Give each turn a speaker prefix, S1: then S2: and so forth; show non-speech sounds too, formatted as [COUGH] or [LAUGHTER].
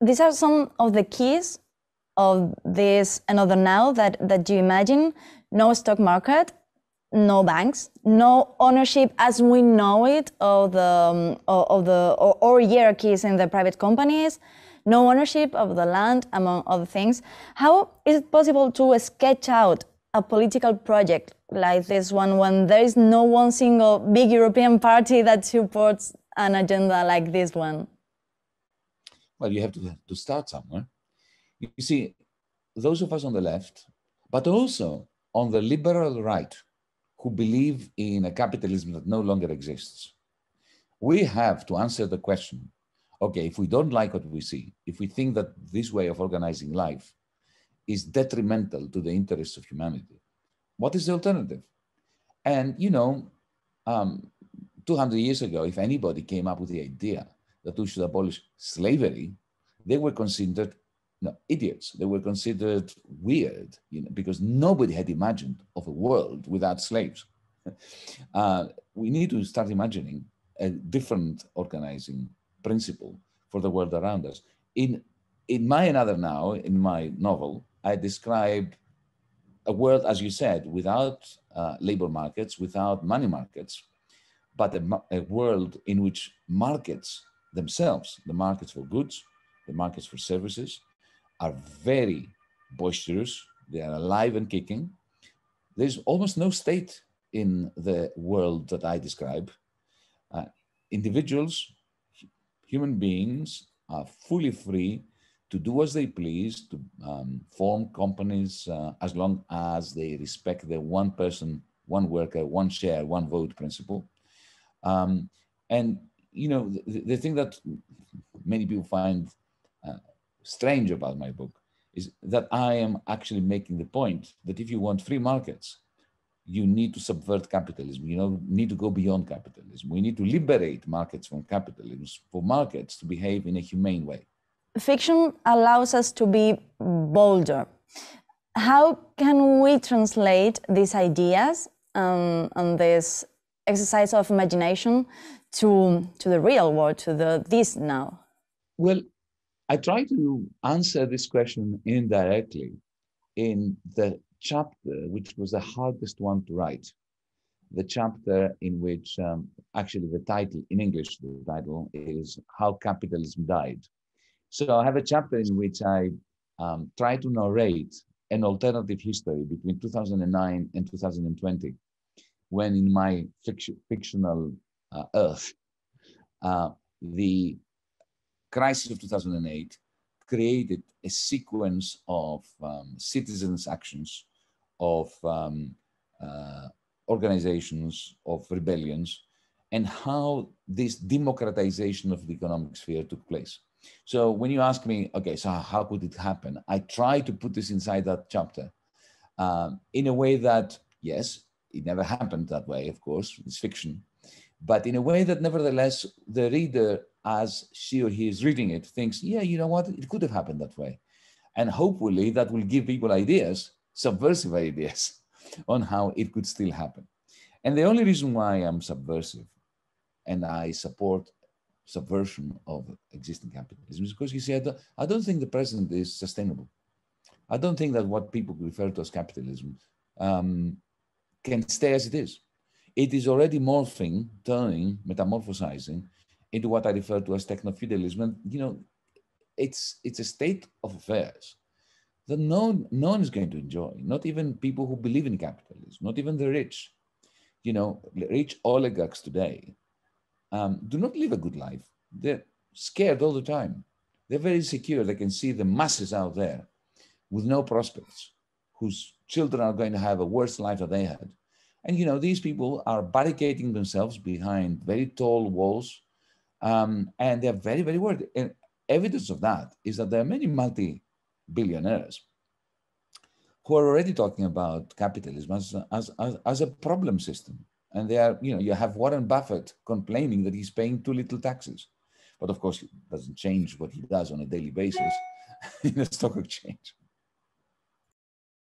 S1: these are some of the keys of this another now that, that you imagine. No stock market, no banks, no ownership as we know it of the, um, of the or, or hierarchies in the private companies, no ownership of the land, among other things. How is it possible to sketch out a political project like this one when there is no one single big European party that supports an agenda like this one?
S2: Well, you have to, to start somewhere. You see, those of us on the left, but also on the liberal right, who believe in a capitalism that no longer exists, we have to answer the question okay, if we don't like what we see, if we think that this way of organizing life is detrimental to the interests of humanity, what is the alternative? And, you know, um, 200 years ago, if anybody came up with the idea that we should abolish slavery, they were considered no, idiots. They were considered weird you know, because nobody had imagined of a world without slaves. [LAUGHS] Uh, we need to start imagining a different organizing principle for the world around us. In, in my another now, in my novel, I describe a world, as you said, without uh, labor markets, without money markets, but a, a world in which markets themselves, the markets for goods, the markets for services, are very boisterous. They are alive and kicking. There's almost no state in the world that I describe. Uh, individuals, human beings, are fully free to do as they please, to um, form companies uh, as long as they respect the one person, one worker, one share, one vote principle. Um, and you know, the, the, thing that many people find uh, strange about my book is that I am actually making the point that if you want free markets, you need to subvert capitalism. You know, need to go beyond capitalism. We need to liberate markets from capitalism for markets to behave in a humane way.
S1: Fiction allows us to be bolder. How can we translate these ideas um, and this exercise of imagination to to the real world, to the this now? Well,
S2: I try to answer this question indirectly in the chapter which was the hardest one to write. The chapter in which, um, actually, the title in English, the title is How Capitalism Died. So I have a chapter in which I um, try to narrate an alternative history between 2009 and 2020 when in my fiction, fictional uh, Earth, uh, the crisis of 2008 created a sequence of um, citizens' actions, of um, uh, organizations, of rebellions, and how this democratization of the economic sphere took place. So when you ask me, okay, so how could it happen? I try to put this inside that chapter uh, in a way that, yes, it never happened that way, of course, it's fiction, but in a way that nevertheless the reader, as she or he is reading it, thinks, yeah, you know what, it could have happened that way. And hopefully that will give people ideas, subversive ideas, [LAUGHS] on how it could still happen. And the only reason why I'm subversive and I support subversion of existing capitalism is because you see, I don't, I don't think the present is sustainable. I don't think that what people refer to as capitalism um, can stay as it is. It is already morphing, turning, metamorphosizing into what I refer to as techno-feudalism. And, you know, it's, it's a state of affairs that no, no one is going to enjoy, not even people who believe in capitalism, not even the rich. You know, rich oligarchs today um, do not live a good life. They're scared all the time. They're very secure. They can see the masses out there with no prospects, whose children are going to have a worse life than they had. And you know, these people are barricading themselves behind very tall walls, um, and they're very, very worried. And evidence of that is that there are many multi-billionaires who are already talking about capitalism as, as, as, as a problem system. And they are, you know, you have Warren Buffett complaining that he's paying too little taxes. But of course, it doesn't change what he does on a daily basis [LAUGHS] in the stock exchange.